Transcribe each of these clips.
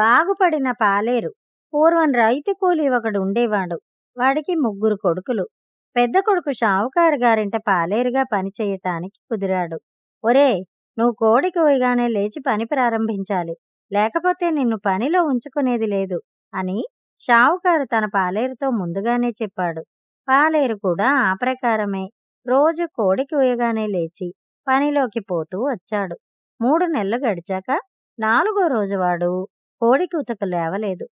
బాగుపడిన పాలేరు పూర్వం రైతు కూలి ఒకడు ఉండేవాడు వాడికి ముగ్గురు కొడుకులు పెద్ద కొడుకు షావుకారు గారింట పాలేరుగా పనిచేయటానికి కుదిరాడు ఒరే నువ్వు కోడికి పోయిగానే లేచి పని ప్రారంభించాలి లేకపోతే నిన్ను పనిలో ఉంచుకునేది లేదు అని షావుకారు తన పాలేరుతో ముందుగానే చెప్పాడు పాలేరు కూడా ఆ ప్రకారమే రోజు కోడికి పోయగానే లేచి పనిలోకి పోతూ వచ్చాడు మూడు నెలలు గడిచాక నాలుగో రోజు వాడు కోడికి ఉతక లేవలేదు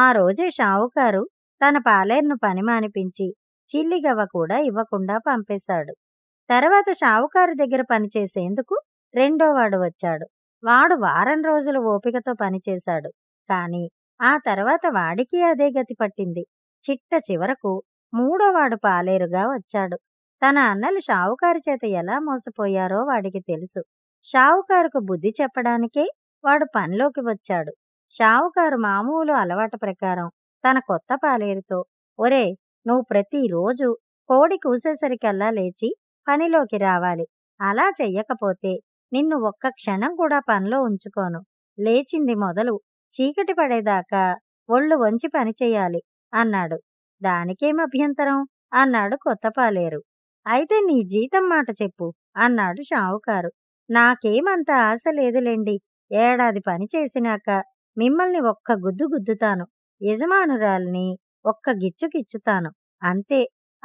ఆ రోజే షావుకారు తన పాలేరును పని మానిపించి చిల్లిగవ్వ కూడా ఇవ్వకుండా పంపేశాడు తర్వాత షావుకారు దగ్గర పనిచేసేందుకు రెండోవాడు వచ్చాడు వాడు వారం రోజుల ఓపికతో పనిచేశాడు కాని ఆ తర్వాత వాడికి అదే గతి పట్టింది చిట్ట చివరకు మూడోవాడు పాలేరుగా వచ్చాడు తన అన్నలు షావుకారు చేత ఎలా మోసపోయారో వాడికి తెలుసు షావుకారుకు బుద్ధి చెప్పడానికే వాడు పనిలోకి వచ్చాడు షావుకారు మామూలు అలవాటు ప్రకారం తన కొత్త పాలేరుతో ఒరే నువ్వు ప్రతిరోజు కోడి కూసేసరికల్లా లేచి పనిలోకి రావాలి అలా చెయ్యకపోతే నిన్ను ఒక్క క్షణం కూడా పనిలో ఉంచుకోను లేచింది మొదలు చీకటి పడేదాకా ఒళ్ళు వంచి పనిచేయాలి అన్నాడు దానికేం అభ్యంతరం అన్నాడు కొత్తపాలేరు అయితే నీ జీతం మాట చెప్పు అన్నాడు షావుకారు నాకేమంత ఆశ లేదులేండి ఏడాది పని చేసినాక మిమ్మల్ని ఒక్క గుద్దు గుద్దుతాను యజమానురాల్ని ఒక్క గిచ్చుకిచ్చుతాను అంతే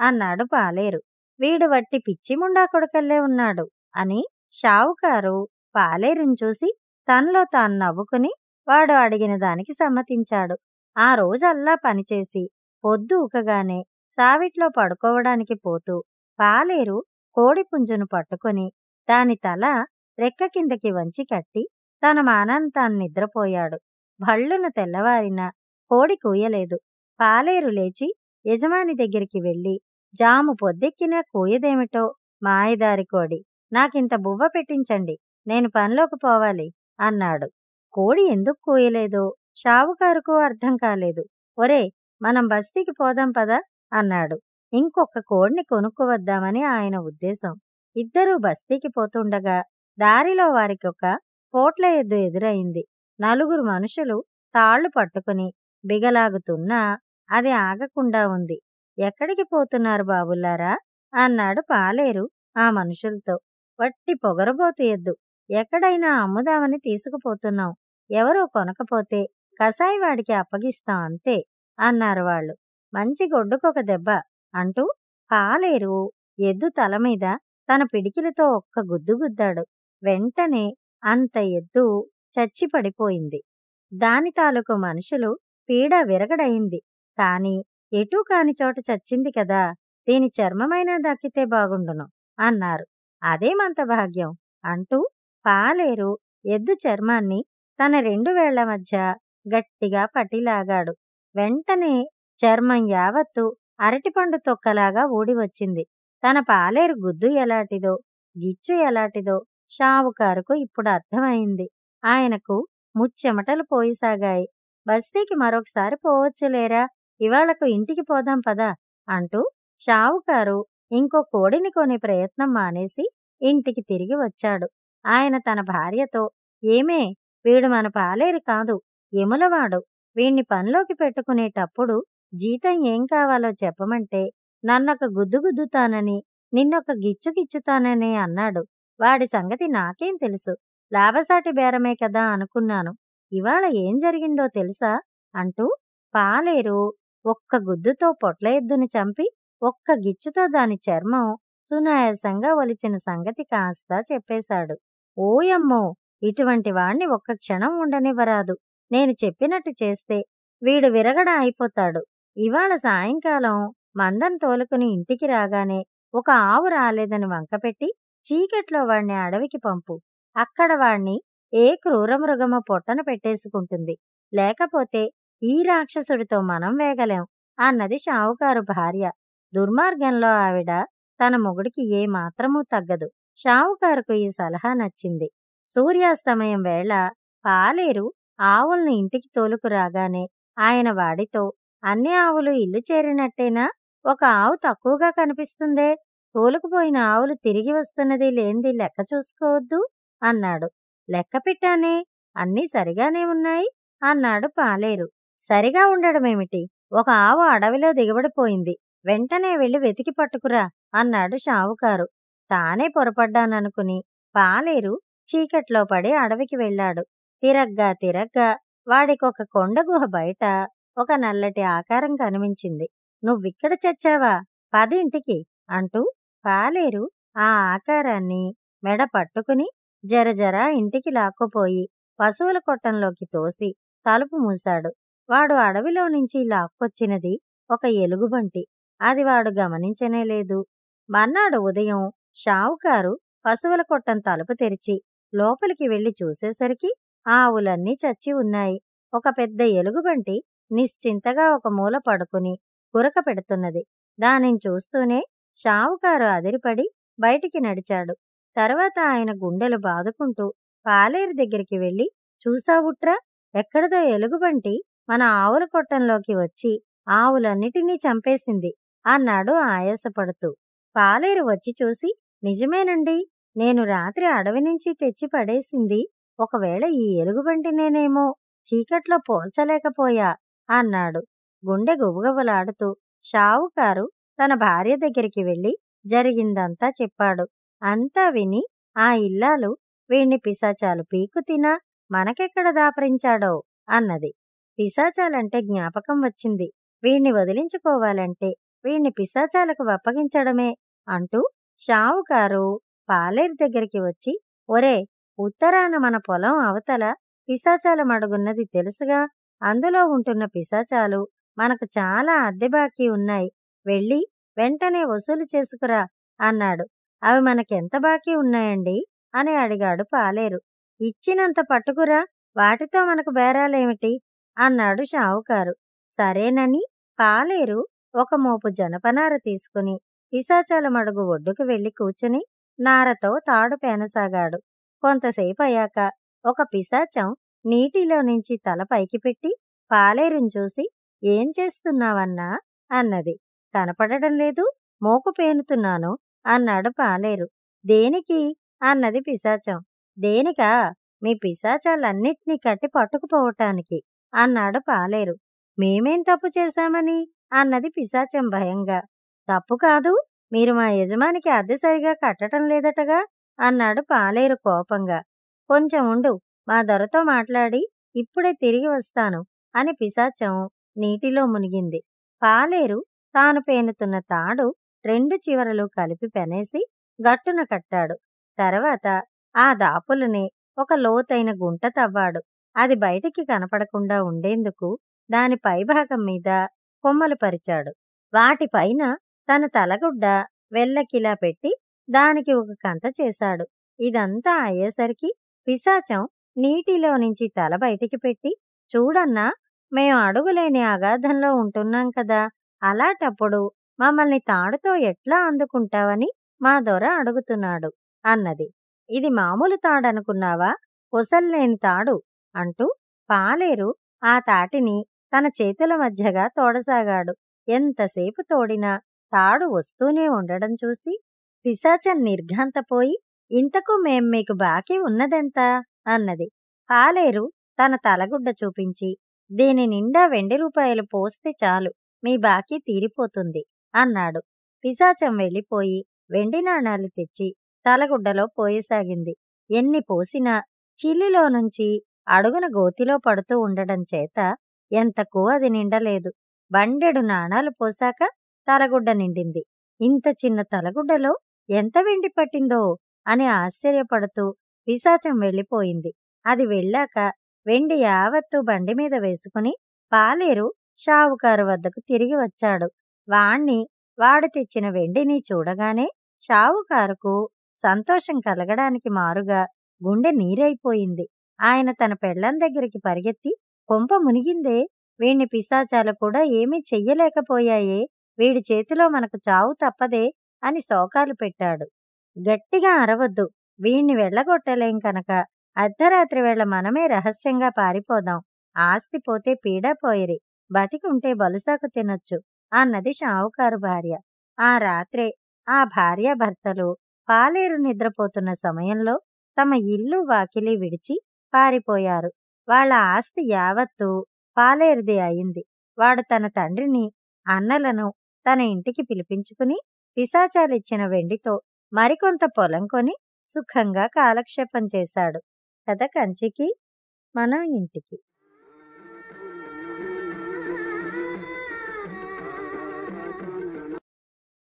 అన్నాడు పాలేరు వీడు వట్టి పిచ్చిముండా కొడుకల్లే ఉన్నాడు అని షావుకారు పాలేరుని చూసి తనలో తాను నవ్వుకుని వాడు అడిగిన దానికి సమ్మతించాడు ఆ రోజల్లా పనిచేసి పొద్దు ఉకగానే సావిట్లో పడుకోవడానికి పోతూ పాలేరు కోడిపుంజును పట్టుకుని దాని తల రెక్క కిందకి వంచి కట్టి తన మానాన్ని తాను నిద్రపోయాడు భళ్ళున తెల్లవారినా కోడి కూయలేదు పాలేరు లేచి యజమాని దగ్గరికి వెళ్ళి జాము పొద్దెక్కినా కూయదేమిటో మాయదారి కోడి నాకింత బువ్వ పెట్టించండి నేను పనిలోకి పోవాలి అన్నాడు కోడి ఎందుకు కూయలేదో షావుకారుకు అర్థం కాలేదు ఒరే మనం బస్తీకి పోదాం పదా అన్నాడు ఇంకొక కోడిని కొనుక్కువద్దామని ఆయన ఉద్దేశం ఇద్దరూ బస్తీకి పోతుండగా దారిలో వారికొక పోట్ల ఎద్దు ఎదురైంది నలుగురు మనుషులు తాళ్లు పట్టుకుని బిగలాగుతున్నా అది ఆగకుండా ఉంది ఎక్కడికి పోతున్నారు బాబుల్లారా అన్నాడు పాలేరు ఆ మనుషులతో వట్టి పొగరబోతు ఎద్దు ఎక్కడైనా అమ్ముదామని తీసుకుపోతున్నాం ఎవరో కొనకపోతే వాడికి అప్పగిస్తాం అంతే అన్నారు వాళ్ళు మంచి గొడ్డుకొక దెబ్బ అంటూ పాలేరు ఎద్దు తల మీద తన పిడికిలతో ఒక్క గుద్దు గుద్దాడు వెంటనే అంత ఎద్దు చచ్చి పడిపోయింది దాని తాలూకు మనుషులు పీడ విరగడయింది కాని ఎటూ కాని చోట చచ్చింది కదా దీని చర్మమైనా దక్కితే బాగుండును అన్నారు అదేమంత భాగ్యం అంటూ పాలేరు ఎద్దు చర్మాన్ని తన రెండు వేళ్ల మధ్య గట్టిగా పట్టిలాగాడు వెంటనే చర్మం యావత్తు అరటిపండు తొక్కలాగా ఊడి వచ్చింది తన పాలేరు గుద్దు ఎలాంటిదో గిచ్చు ఎలాంటిదో షావుకారుకు ఇప్పుడు అర్థమైంది ఆయనకు ముచ్చెమటలు పోయిసాగాయి బస్తీకి మరొకసారి పోవచ్చులేరా ఇవాళకు ఇంటికి పోదాం పదా అంటూ షావుకారు ఇంకో కోడిని కొనే ప్రయత్నం మానేసి ఇంటికి తిరిగి వచ్చాడు ఆయన తన భార్యతో ఏమే వీడు మన పాలేరు కాదు ఎములవాడు వీణ్ణి పనిలోకి పెట్టుకునేటప్పుడు జీతం ఏం కావాలో చెప్పమంటే నన్నొక గుద్దు గుద్దుతానని నిన్నొక గిచ్చుగిచ్చుతానని అన్నాడు వాడి సంగతి నాకేం తెలుసు లాభసాటి బేరమే కదా అనుకున్నాను ఇవాళ ఏం జరిగిందో తెలుసా అంటూ పాలేరు ఒక్క గుద్దుతో పొట్ల ఎద్దుని చంపి ఒక్క గిచ్చుతో దాని చర్మం సునాయాసంగా ఒలిచిన సంగతి కాస్తా చెప్పేశాడు ఓయమ్మో ఇటువంటి వాణ్ణి ఒక్క క్షణం ఉండనివ్వరాదు నేను చెప్పినట్టు చేస్తే వీడు విరగడ అయిపోతాడు ఇవాళ సాయంకాలం మందం తోలుకుని ఇంటికి రాగానే ఒక ఆవు రాలేదని వంకపెట్టి చీకట్లో వాణ్ణి అడవికి పంపు అక్కడ వాణ్ణి ఏ క్రూరమృగము పొట్టన పెట్టేసుకుంటుంది లేకపోతే ఈ రాక్షసుడితో మనం వేగలేం అన్నది షావుకారు భార్య దుర్మార్గంలో ఆవిడ తన మొగుడికి ఏ మాత్రమూ తగ్గదు షావుకారుకు ఈ సలహా నచ్చింది సూర్యాస్తమయం వేళ పాలేరు ఆవుల్ని ఇంటికి తోలుకు రాగానే ఆయన వాడితో అన్ని ఆవులు ఇల్లు చేరినట్టేనా ఒక ఆవు తక్కువగా కనిపిస్తుందే తోలుకుపోయిన ఆవులు తిరిగి వస్తున్నది లేనిది లెక్క చూసుకోవద్దు అన్నాడు లెక్క పెట్టానే అన్నీ సరిగానే ఉన్నాయి అన్నాడు పాలేరు సరిగా ఉండడమేమిటి ఒక ఆవు అడవిలో దిగబడిపోయింది వెంటనే వెళ్ళి వెతికి పట్టుకురా అన్నాడు షావుకారు తానే పొరపడ్డాననుకుని పాలేరు చీకట్లో పడి అడవికి వెళ్ళాడు తిరగ్గా తిరగ్గా వాడికొక కొండ గుహ బయట ఒక నల్లటి ఆకారం కనిపించింది నువ్విక్కడ చచ్చావా పదింటికి అంటూ పాలేరు ఆ ఆకారాన్ని మెడ పట్టుకుని జర జర ఇంటికి లాక్కుపోయి పశువుల కొట్టంలోకి తోసి తలుపు మూశాడు వాడు అడవిలో నుంచి లాక్కొచ్చినది ఒక ఎలుగుబంటి అది వాడు గమనించనే లేదు మర్నాడు ఉదయం షావుకారు పశువుల కొట్టం తలుపు తెరిచి లోపలికి వెళ్లి చూసేసరికి ఆవులన్నీ చచ్చి ఉన్నాయి ఒక పెద్ద ఎలుగుబంటి నిశ్చింతగా ఒక మూల పడుకుని కురక పెడుతున్నది దానిని చూస్తూనే షావుకారు అదిరిపడి బయటికి నడిచాడు తర్వాత ఆయన గుండెలు బాదుకుంటూ పాలేరు దగ్గరికి వెళ్ళి చూసావుట్రా ఎక్కడదో ఎలుగుబంటి మన ఆవుల కొట్టంలోకి వచ్చి ఆవులన్నిటినీ చంపేసింది అన్నాడు ఆయాసపడుతూ పాలేరు వచ్చి చూసి నిజమేనండి నేను రాత్రి అడవి నుంచి తెచ్చి పడేసింది ఒకవేళ ఈ ఎలుగుబంటి నేనేమో చీకట్లో పోల్చలేకపోయా అన్నాడు గుండె గుబుగబులాడుతూ షావుకారు తన భార్య దగ్గరికి వెళ్ళి జరిగిందంతా చెప్పాడు అంతా విని ఆ ఇల్లాలు వీణ్ణి పిశాచాలు పీకు తినా మనకెక్కడ దాపరించాడో అన్నది పిశాచాలంటే జ్ఞాపకం వచ్చింది వీణ్ణి వదిలించుకోవాలంటే వీణ్ణి పిశాచాలకు అప్పగించడమే అంటూ షావుకారు పాలేరు దగ్గరికి వచ్చి ఒరే ఉత్తరాన మన పొలం అవతల పిశాచాల మడుగున్నది తెలుసుగా అందులో ఉంటున్న పిశాచాలు మనకు చాలా అద్దె బాకీ ఉన్నాయి వెళ్ళి వెంటనే వసూలు చేసుకురా అన్నాడు అవి మనకెంత బాకీ ఉన్నాయండి అని అడిగాడు పాలేరు ఇచ్చినంత పట్టుకురా వాటితో మనకు బేరాలేమిటి అన్నాడు షావుకారు సరేనని పాలేరు ఒక మోపు జనపనార తీసుకుని పిశాచాల మడుగు ఒడ్డుకు వెళ్లి కూర్చుని నారతో తాడు పేనసాగాడు కొంతసేపు అయ్యాక ఒక పిశాచం నీటిలో నుంచి తల పైకి పెట్టి పాలేరుని చూసి ఏం చేస్తున్నావన్నా అన్నది కనపడడం లేదు మోకు పేనుతున్నాను అన్నాడు పాలేరు దేనికి అన్నది పిశాచం దేనికా మీ పిశాచాలన్నిటినీ కట్టి పట్టుకుపోవటానికి అన్నాడు పాలేరు మేమేం తప్పు చేశామని అన్నది పిశాచం భయంగా తప్పు కాదు మీరు మా యజమానికి అద్దె సరిగా కట్టడం లేదటగా అన్నాడు పాలేరు కోపంగా కొంచెం ఉండు మా దొరతో మాట్లాడి ఇప్పుడే తిరిగి వస్తాను అని పిశాచం నీటిలో మునిగింది పాలేరు తాను పేనుతున్న తాడు రెండు చివరలు కలిపి పెనేసి గట్టున కట్టాడు తర్వాత ఆ దాపులని ఒక లోతైన గుంట తవ్వాడు అది బయటికి కనపడకుండా ఉండేందుకు దాని పైభాగం మీద కొమ్మలు పరిచాడు వాటిపైన తన తలగుడ్డ వెల్లకిలా పెట్టి దానికి ఒక కంత చేశాడు ఇదంతా అయ్యేసరికి పిశాచం నీటిలో నుంచి తల బయటికి పెట్టి చూడన్నా మేం అడుగులేని అగాధంలో ఉంటున్నాం కదా అలాటప్పుడు మమ్మల్ని తాడుతో ఎట్లా అందుకుంటావని మా దొర అడుగుతున్నాడు అన్నది ఇది మామూలు తాడనుకున్నావా పొసల్లేని తాడు అంటూ పాలేరు ఆ తాటిని తన చేతుల మధ్యగా తోడసాగాడు ఎంతసేపు తోడినా తాడు వస్తూనే ఉండడం చూసి పిశాచన్ నిర్ఘాంతపోయి ఇంతకు మేం మీకు బాకీ ఉన్నదెంత అన్నది పాలేరు తన తలగుడ్డ చూపించి దీని నిండా వెండి రూపాయలు పోస్తే చాలు మీ బాకీ తీరిపోతుంది అన్నాడు పిశాచం వెళ్ళిపోయి వెండి నాణాలు తెచ్చి తలగుడ్డలో పోయసాగింది ఎన్ని పోసినా చిల్లిలో నుంచి అడుగున గోతిలో పడుతూ ఉండడం చేత ఎంతకు అది నిండలేదు బండెడు నాణాలు పోసాక తలగుడ్డ నిండింది ఇంత చిన్న తలగుడ్డలో ఎంత వెండి పట్టిందో అని ఆశ్చర్యపడుతూ పిశాచం వెళ్ళిపోయింది అది వెళ్ళాక వెండి యావత్తు బండి మీద వేసుకుని పాలేరు షావుకారు వద్దకు తిరిగి వచ్చాడు వాణ్ణి వాడు తెచ్చిన వెండిని చూడగానే షావుకారుకు సంతోషం కలగడానికి మారుగా గుండె నీరైపోయింది ఆయన తన పెళ్లం దగ్గరికి పరిగెత్తి కొంప మునిగిందే వీణ్ణి పిశాచాలు కూడా ఏమీ చెయ్యలేకపోయాయే వీడి చేతిలో మనకు చావు తప్పదే అని శోకాలు పెట్టాడు గట్టిగా అరవద్దు వీణ్ణి వెళ్ళగొట్టలేం కనుక అర్ధరాత్రి వేళ మనమే రహస్యంగా పారిపోదాం ఆస్తి పోతే పీడా పోయరి బతికుంటే బలుసాకు తినొచ్చు అన్నది షావుకారు భార్య ఆ రాత్రే ఆ భార్య భర్తలు పాలేరు నిద్రపోతున్న సమయంలో తమ ఇల్లు వాకిలి విడిచి పారిపోయారు వాళ్ళ ఆస్తి యావత్తు పాలేరుది అయింది వాడు తన తండ్రిని అన్నలను తన ఇంటికి పిలిపించుకుని పిశాచాలిచ్చిన వెండితో మరికొంత పొలం కొని సుఖంగా కాలక్షేపం చేశాడు కథ కంచికి మనం ఇంటికి